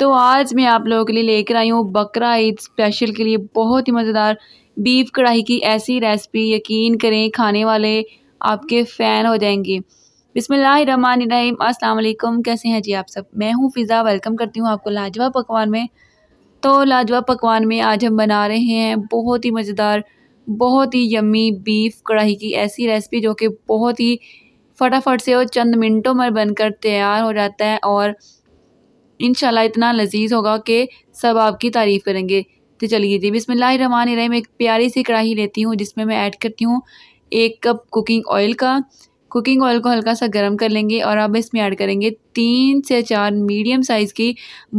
तो आज मैं आप लोगों के लिए लेकर आई हूँ बकरा ईद स्पेशल के लिए बहुत ही मज़ेदार बीफ कढ़ाई की ऐसी रेसिपी यकीन करें खाने वाले आपके फ़ैन हो जाएंगे बिसमीम अस्सलाम कैसे हैं जी आप सब मैं हूँ फ़िज़ा वेलकम करती हूँ आपको लाजवाब पकवान में तो लाजवाब पकवान में आज हम बना रहे हैं बहुत ही मज़ेदार बहुत ही यम्मी बीफ कढ़ाई की ऐसी रेसिपी जो कि बहुत ही फटाफट से और चंद मिनटों में बनकर तैयार हो जाता है और इन इतना लजीज होगा कि सब आपकी तारीफ़ करेंगे तो चलिए जी रमान मैं एक प्यारी सी कढ़ाई लेती हूँ जिसमें मैं ऐड करती हूँ एक कप कुकिंग ऑयल का कुकिंग ऑयल को हल्का सा गर्म कर लेंगे और अब इसमें ऐड करेंगे तीन से चार मीडियम साइज़ की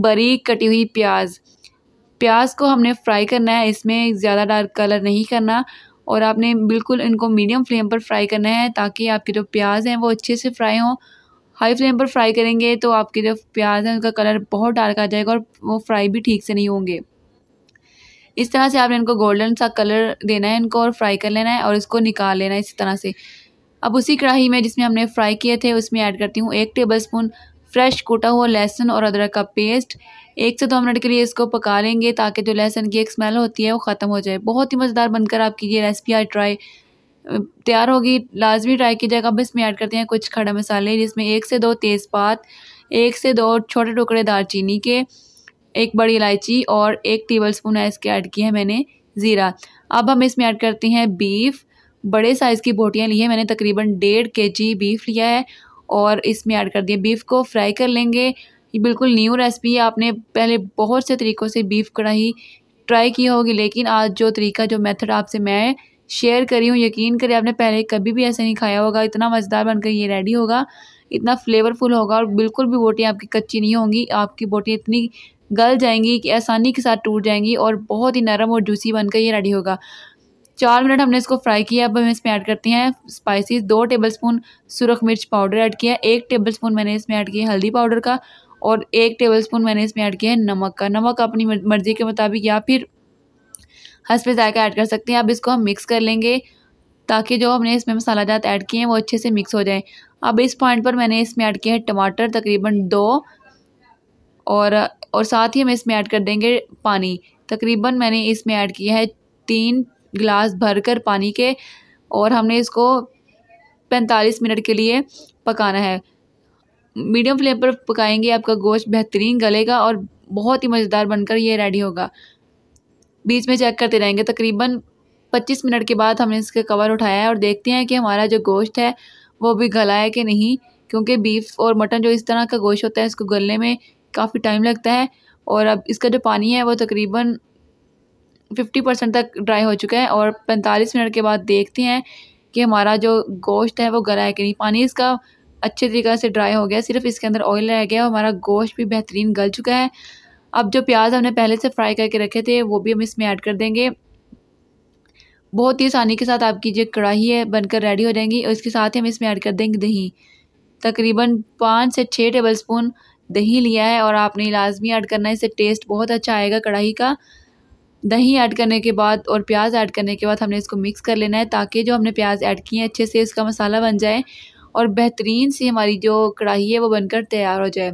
बारीक कटी हुई प्याज प्याज को हमने फ्राई करना है इसमें ज़्यादा डार्क कलर नहीं करना और आपने बिल्कुल इनको मीडियम फ्लेम पर फ्राई करना है ताकि आपके जो तो प्याज हैं वो अच्छे से फ्राई हों हाई फ्लेम पर फ्राई करेंगे तो आपके जो प्याज है उनका कलर बहुत डार्क आ जाएगा और वो फ्राई भी ठीक से नहीं होंगे इस तरह से आपने इनको गोल्डन सा कलर देना है इनको और फ्राई कर लेना है और इसको निकाल लेना है इसी तरह से अब उसी कढ़ाई में जिसमें हमने फ्राई किए थे उसमें ऐड करती हूँ एक टेबल स्पून फ्रेश कूटा हुआ लहसुन और अदरक का पेस्ट एक से दो मिनट के लिए इसको पका लेंगे ताकि जो लहसुन की एक स्मेल होती है वो ख़त्म हो जाए बहुत ही मज़ेदार बनकर आपकी ये रेसिपी आज ट्राई तैयार होगी लाजमी ट्राई कीजिएगा अब इसमें ऐड करते हैं कुछ खड़ा मसाले जिसमें एक से दो तेज़पात एक से दो छोटे टुकड़े दालचीनी के एक बड़ी इलायची और एक टेबल स्पून है इसके ऐड किया है मैंने ज़ीरा अब हम इसमें ऐड करते हैं बीफ बड़े साइज़ की बोटियाँ ली हैं मैंने तकरीबन डेढ़ के जी बीफ लिया है और इसमें ऐड कर दिया बीफ को फ्राई कर लेंगे ये बिल्कुल न्यू रेसिपी है आपने पहले बहुत से तरीक़ों से बीफ कढ़ाई ट्राई की होगी लेकिन आज जो तरीका जो मेथड आपसे मैं शेयर करी हूँ यकीन करें आपने पहले कभी भी ऐसे नहीं खाया होगा इतना मज़ेदार बनकर ये रेडी होगा इतना फ्लेवरफुल होगा और बिल्कुल भी बोटियाँ आपकी कच्ची नहीं होंगी आपकी बोटियाँ इतनी गल जाएंगी कि आसानी के साथ टूट जाएंगी और बहुत ही नरम और जूसी बनकर ये रेडी होगा चार मिनट हमने इसको फ्राई किया अब हम इसमें ऐड करते हैं स्पाइसी दो टेबल स्पून सुरख मिर्च पाउडर ऐड किया एक टेबल स्पून मैंने इसमें ऐड किया हल्दी पाउडर का और एक टेबल स्पून मैंने इसमें ऐड किया है नमक का नमक अपनी मर्ज़ी के मुताबिक या फिर हंस पे जायका ऐड कर सकते हैं अब इसको हम मिक्स कर लेंगे ताकि जो हमने इसमें मसाला जात ऐड किए हैं वो अच्छे से मिक्स हो जाए अब इस पॉइंट पर मैंने इसमें ऐड किया है टमाटर तकरीबन दो और और साथ ही हम इसमें ऐड कर देंगे पानी तकरीबन मैंने इसमें ऐड किया है तीन गिलास भरकर पानी के और हमने इसको पैंतालीस मिनट के लिए पकाना है मीडियम फ्लेम पर पकाएंगे आपका गोश्त बेहतरीन गलेगा और बहुत ही मज़ेदार बनकर ये रेडी होगा बीच में चेक करते रहेंगे तकरीबन पच्चीस मिनट के बाद हमने इसका कवर उठाया है और देखते हैं कि हमारा जो गोश्त है वो भी गला है कि नहीं क्योंकि बीफ और मटन जो इस तरह का गोश्त होता है इसको गलने में काफ़ी टाइम लगता है और अब इसका जो पानी है वो तकरीबन फिफ्टी परसेंट तक ड्राई हो चुका है और पैंतालीस मिनट के बाद देखते हैं कि हमारा जो गोश्त है वो गला है कि नहीं पानी इसका अच्छे तरीक़े से ड्राई हो गया सिर्फ इसके अंदर ऑयल रह गया और हमारा गोश्त भी बेहतरीन गल चुका है अब जो प्याज हमने पहले से फ्राई करके रखे थे वो भी हम इसमें ऐड कर देंगे बहुत ही आसानी के साथ आपकी जो कढ़ाई है बनकर रेडी हो जाएंगी और इसके साथ ही हम इसमें ऐड कर देंगे दही तकरीबन पाँच से छः टेबल स्पून दही लिया है और आपने लाजमी ऐड करना है इससे टेस्ट बहुत अच्छा आएगा कढ़ाई का दही ऐड करने के बाद और प्याज ऐड करने के बाद हमने इसको मिक्स कर लेना है ताकि जो हमने प्याज ऐड किए हैं अच्छे से इसका मसाला बन जाए और बेहतरीन सी हमारी जो कढ़ाई है वो बनकर तैयार हो जाए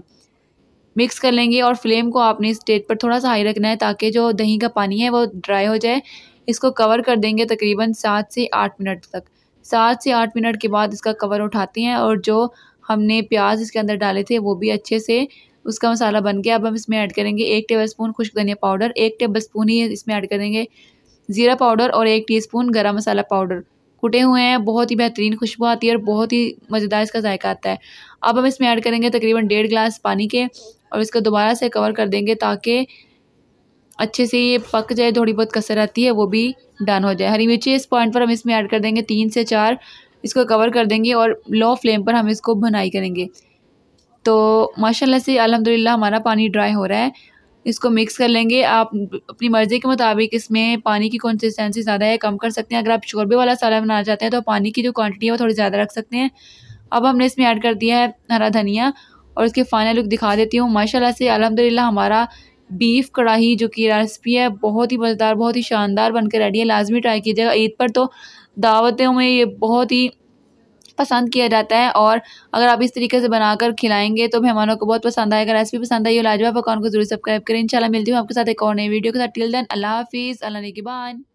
मिक्स कर लेंगे और फ्लेम को आपने इस स्टेज पर थोड़ा सा हाई रखना है ताकि जो दही का पानी है वो ड्राई हो जाए इसको कवर कर देंगे तकरीबन सात से आठ मिनट तक सात से आठ मिनट के बाद इसका कवर उठाते हैं और जो हमने प्याज इसके अंदर डाले थे वो भी अच्छे से उसका मसाला बन गया अब हम इसमें ऐड करेंगे एक टेबल स्पून खुश्क धनिया पाउडर एक टेबल स्पून ही इसमें ऐड करेंगे ज़ीरा पाउडर और एक टीस्पून गरम मसाला पाउडर कुटे हुए हैं बहुत ही बेहतरीन खुशबू आती है और बहुत ही मज़ेदार इसका जायका आता है अब हम इसमें ऐड करेंगे तकरीबन डेढ़ गिलास पानी के और इसको दोबारा से कवर कर देंगे ताकि अच्छे से ये पक जाए थोड़ी बहुत कसर आती है वो भी डन हो जाए हरी मिर्ची इस पॉइंट पर हम इसमें ऐड कर देंगे तीन से चार इसको कवर कर देंगे और लो फ्लेम पर हम इसको भुनाई करेंगे तो माशाल्लाह से अलहमदिल्ला हमारा पानी ड्राई हो रहा है इसको मिक्स कर लेंगे आप अपनी मर्ज़ी के मुताबिक इसमें पानी की कंसिस्टेंसी ज़्यादा है कम कर सकते हैं अगर आप शोरबे वाला सलाद बनाना चाहते हैं तो पानी की जो क्वान्टिटी है वो थोड़ी ज़्यादा रख सकते हैं अब हमने इसमें ऐड कर दिया है हरा धनिया और इसके फाइनल लुक दिखा देती हूँ माशाल्लाह से अलहमदिल्ला हमारा बीफ कढ़ाई जो कि रेसिपी है बहुत ही मज़ेदार बहुत ही शानदार बनकर रेडी है लाजमी ट्राई कीजिएगा ईद पर तो दावतों में ये बहुत ही पसंद किया जाता है और अगर आप इस तरीके से बनाकर खिलाएंगे तो मेहमानों को बहुत पसंद आएगा रेसिपी पसंद आई लाजवा पकवान को जरूर सब्सक्राइब करें इंशाल्लाह मिलती हूँ आपके साथ एक और नई वीडियो के साथ टिल देन अल्लाह हाफिज़ अल्लाह के बान